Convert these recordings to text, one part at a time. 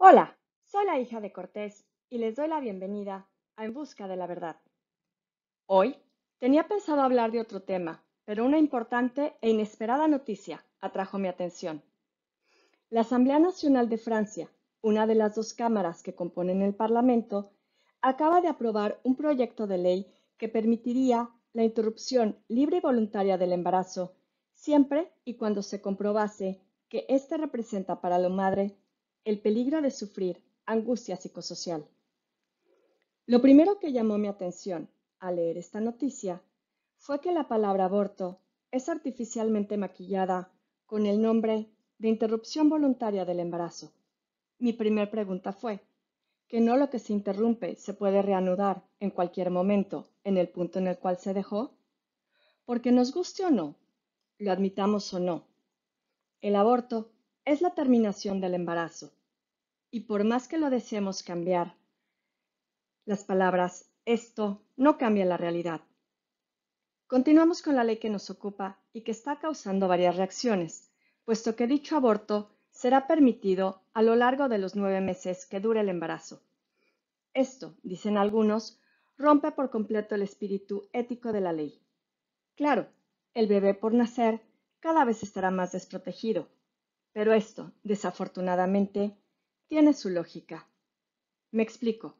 Hola, soy la hija de Cortés y les doy la bienvenida a En Busca de la Verdad. Hoy tenía pensado hablar de otro tema, pero una importante e inesperada noticia atrajo mi atención. La Asamblea Nacional de Francia, una de las dos cámaras que componen el Parlamento, acaba de aprobar un proyecto de ley que permitiría la interrupción libre y voluntaria del embarazo siempre y cuando se comprobase que éste representa para la madre el peligro de sufrir angustia psicosocial. Lo primero que llamó mi atención al leer esta noticia fue que la palabra aborto es artificialmente maquillada con el nombre de interrupción voluntaria del embarazo. Mi primera pregunta fue, que no lo que se interrumpe se puede reanudar en cualquier momento en el punto en el cual se dejó? Porque nos guste o no, lo admitamos o no, el aborto es la terminación del embarazo. Y por más que lo deseemos cambiar, las palabras esto no cambia la realidad. Continuamos con la ley que nos ocupa y que está causando varias reacciones, puesto que dicho aborto será permitido a lo largo de los nueve meses que dure el embarazo. Esto, dicen algunos, rompe por completo el espíritu ético de la ley. Claro, el bebé por nacer cada vez estará más desprotegido, pero esto, desafortunadamente, tiene su lógica. Me explico.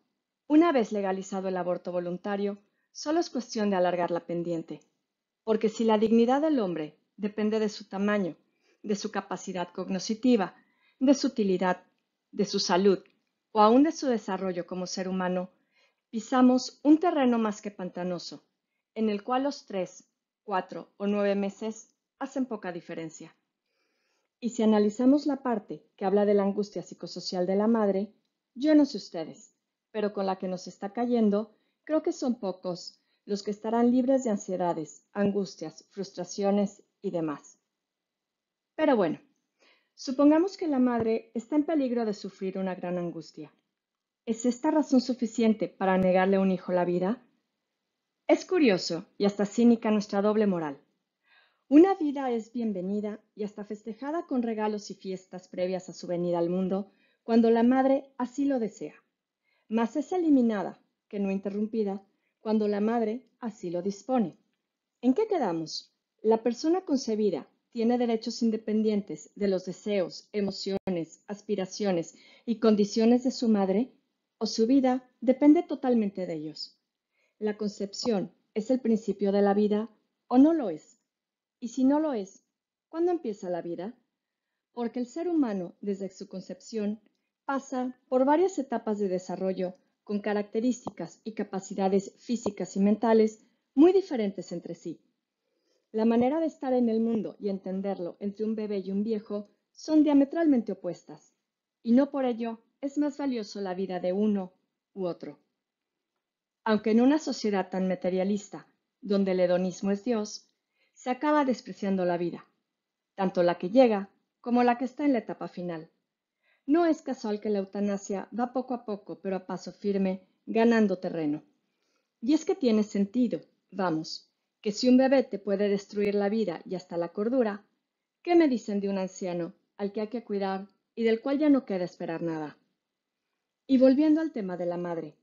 Una vez legalizado el aborto voluntario, solo es cuestión de alargar la pendiente. Porque si la dignidad del hombre depende de su tamaño, de su capacidad cognoscitiva, de su utilidad, de su salud o aún de su desarrollo como ser humano, pisamos un terreno más que pantanoso, en el cual los tres, cuatro o nueve meses hacen poca diferencia. Y si analizamos la parte que habla de la angustia psicosocial de la madre, yo no sé ustedes, pero con la que nos está cayendo, creo que son pocos los que estarán libres de ansiedades, angustias, frustraciones y demás. Pero bueno, supongamos que la madre está en peligro de sufrir una gran angustia. ¿Es esta razón suficiente para negarle a un hijo la vida? Es curioso y hasta cínica nuestra doble moral. Una vida es bienvenida y hasta festejada con regalos y fiestas previas a su venida al mundo cuando la madre así lo desea, Más es eliminada, que no interrumpida, cuando la madre así lo dispone. ¿En qué quedamos? La persona concebida tiene derechos independientes de los deseos, emociones, aspiraciones y condiciones de su madre o su vida depende totalmente de ellos. La concepción es el principio de la vida o no lo es. Y si no lo es, ¿cuándo empieza la vida? Porque el ser humano, desde su concepción, pasa por varias etapas de desarrollo con características y capacidades físicas y mentales muy diferentes entre sí. La manera de estar en el mundo y entenderlo entre un bebé y un viejo son diametralmente opuestas, y no por ello es más valioso la vida de uno u otro. Aunque en una sociedad tan materialista, donde el hedonismo es Dios, se acaba despreciando la vida, tanto la que llega como la que está en la etapa final. No es casual que la eutanasia va poco a poco, pero a paso firme, ganando terreno. Y es que tiene sentido, vamos, que si un bebé te puede destruir la vida y hasta la cordura, ¿qué me dicen de un anciano al que hay que cuidar y del cual ya no queda esperar nada? Y volviendo al tema de la madre,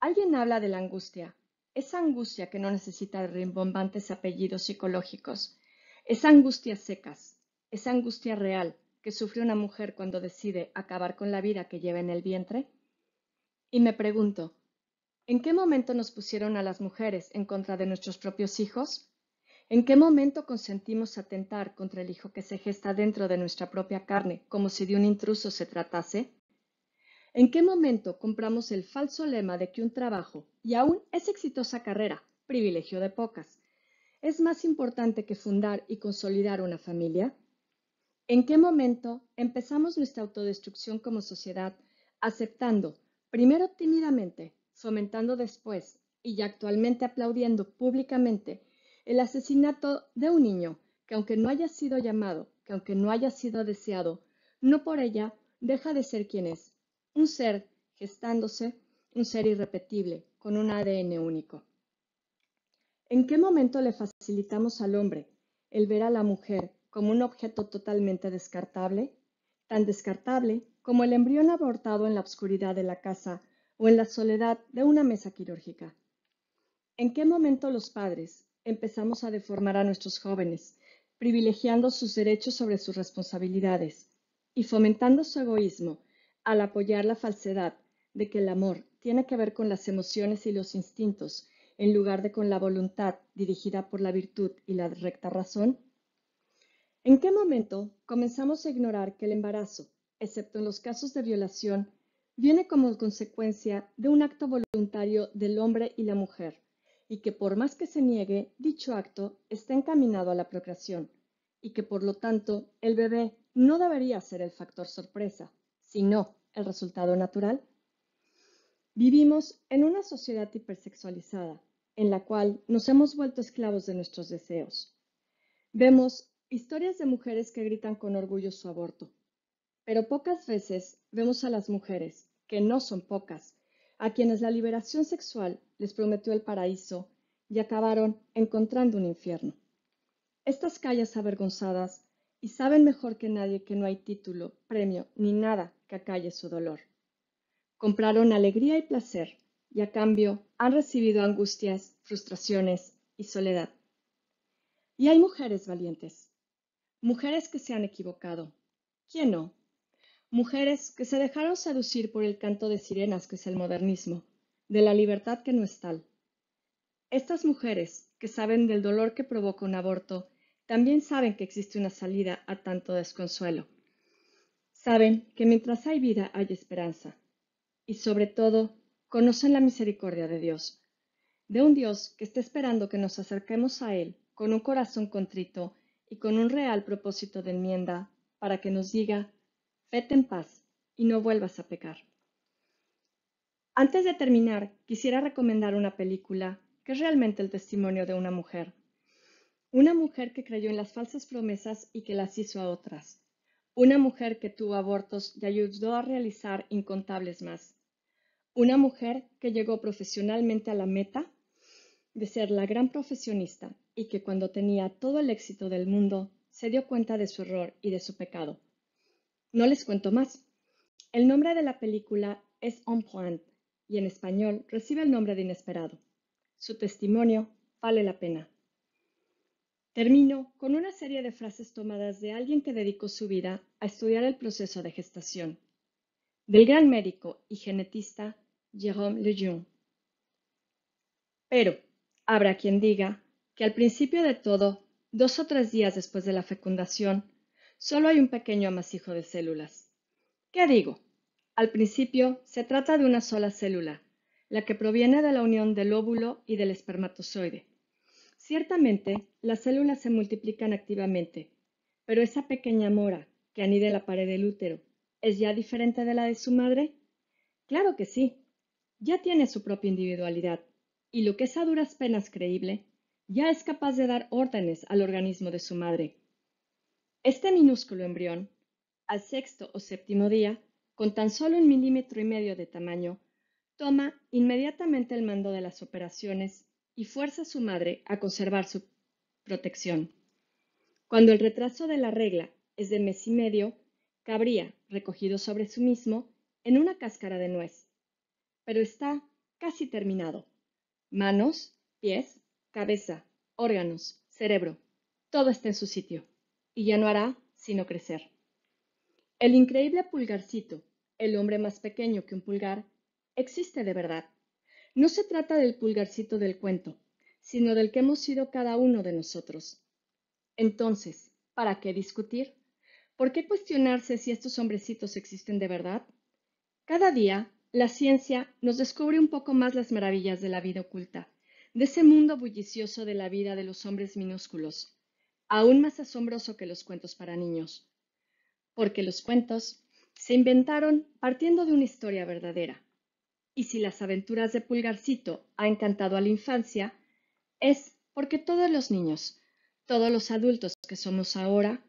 alguien habla de la angustia, esa angustia que no necesita de rimbombantes apellidos psicológicos. Esa angustia secas. Esa angustia real que sufre una mujer cuando decide acabar con la vida que lleva en el vientre. Y me pregunto, ¿en qué momento nos pusieron a las mujeres en contra de nuestros propios hijos? ¿En qué momento consentimos atentar contra el hijo que se gesta dentro de nuestra propia carne, como si de un intruso se tratase? ¿En qué momento compramos el falso lema de que un trabajo, y aún es exitosa carrera, privilegio de pocas, es más importante que fundar y consolidar una familia? ¿En qué momento empezamos nuestra autodestrucción como sociedad aceptando, primero tímidamente, fomentando después y ya actualmente aplaudiendo públicamente el asesinato de un niño que aunque no haya sido llamado, que aunque no haya sido deseado, no por ella deja de ser quien es un ser gestándose, un ser irrepetible, con un ADN único. ¿En qué momento le facilitamos al hombre el ver a la mujer como un objeto totalmente descartable? Tan descartable como el embrión abortado en la oscuridad de la casa o en la soledad de una mesa quirúrgica. ¿En qué momento los padres empezamos a deformar a nuestros jóvenes, privilegiando sus derechos sobre sus responsabilidades y fomentando su egoísmo al apoyar la falsedad de que el amor tiene que ver con las emociones y los instintos, en lugar de con la voluntad dirigida por la virtud y la recta razón? ¿En qué momento comenzamos a ignorar que el embarazo, excepto en los casos de violación, viene como consecuencia de un acto voluntario del hombre y la mujer, y que por más que se niegue, dicho acto está encaminado a la procreación, y que por lo tanto el bebé no debería ser el factor sorpresa, sino el resultado natural? Vivimos en una sociedad hipersexualizada, en la cual nos hemos vuelto esclavos de nuestros deseos. Vemos historias de mujeres que gritan con orgullo su aborto, pero pocas veces vemos a las mujeres, que no son pocas, a quienes la liberación sexual les prometió el paraíso y acabaron encontrando un infierno. Estas callas avergonzadas y saben mejor que nadie que no hay título, premio ni nada que acalle su dolor. Compraron alegría y placer, y a cambio han recibido angustias, frustraciones y soledad. Y hay mujeres valientes, mujeres que se han equivocado. ¿Quién no? Mujeres que se dejaron seducir por el canto de sirenas que es el modernismo, de la libertad que no es tal. Estas mujeres que saben del dolor que provoca un aborto también saben que existe una salida a tanto desconsuelo. Saben que mientras hay vida hay esperanza y sobre todo conocen la misericordia de Dios, de un Dios que está esperando que nos acerquemos a Él con un corazón contrito y con un real propósito de enmienda para que nos diga, vete en paz y no vuelvas a pecar. Antes de terminar, quisiera recomendar una película que es realmente el testimonio de una mujer. Una mujer que creyó en las falsas promesas y que las hizo a otras. Una mujer que tuvo abortos y ayudó a realizar incontables más. Una mujer que llegó profesionalmente a la meta de ser la gran profesionista y que cuando tenía todo el éxito del mundo se dio cuenta de su error y de su pecado. No les cuento más. El nombre de la película es On Point y en español recibe el nombre de Inesperado. Su testimonio vale la pena. Termino con una serie de frases tomadas de alguien que dedicó su vida a estudiar el proceso de gestación, del gran médico y genetista Jérôme Lejeune. Pero habrá quien diga que al principio de todo, dos o tres días después de la fecundación, solo hay un pequeño amasijo de células. ¿Qué digo? Al principio se trata de una sola célula, la que proviene de la unión del óvulo y del espermatozoide Ciertamente, las células se multiplican activamente, pero esa pequeña mora que anida la pared del útero es ya diferente de la de su madre? Claro que sí, ya tiene su propia individualidad, y lo que es a duras penas creíble, ya es capaz de dar órdenes al organismo de su madre. Este minúsculo embrión, al sexto o séptimo día, con tan solo un milímetro y medio de tamaño, toma inmediatamente el mando de las operaciones y fuerza a su madre a conservar su protección. Cuando el retraso de la regla es de mes y medio, cabría, recogido sobre sí mismo, en una cáscara de nuez. Pero está casi terminado. Manos, pies, cabeza, órganos, cerebro, todo está en su sitio, y ya no hará sino crecer. El increíble pulgarcito, el hombre más pequeño que un pulgar, existe de verdad. No se trata del pulgarcito del cuento, sino del que hemos sido cada uno de nosotros. Entonces, ¿para qué discutir? ¿Por qué cuestionarse si estos hombrecitos existen de verdad? Cada día, la ciencia nos descubre un poco más las maravillas de la vida oculta, de ese mundo bullicioso de la vida de los hombres minúsculos, aún más asombroso que los cuentos para niños. Porque los cuentos se inventaron partiendo de una historia verdadera, y si las aventuras de Pulgarcito ha encantado a la infancia, es porque todos los niños, todos los adultos que somos ahora,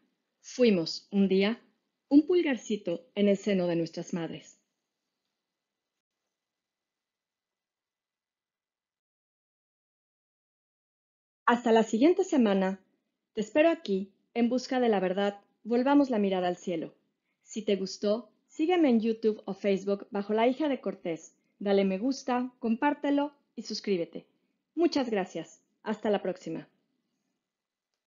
fuimos un día un pulgarcito en el seno de nuestras madres. Hasta la siguiente semana, te espero aquí, en busca de la verdad, volvamos la mirada al cielo. Si te gustó, sígueme en YouTube o Facebook bajo la hija de Cortés dale me gusta, compártelo y suscríbete. Muchas gracias. Hasta la próxima.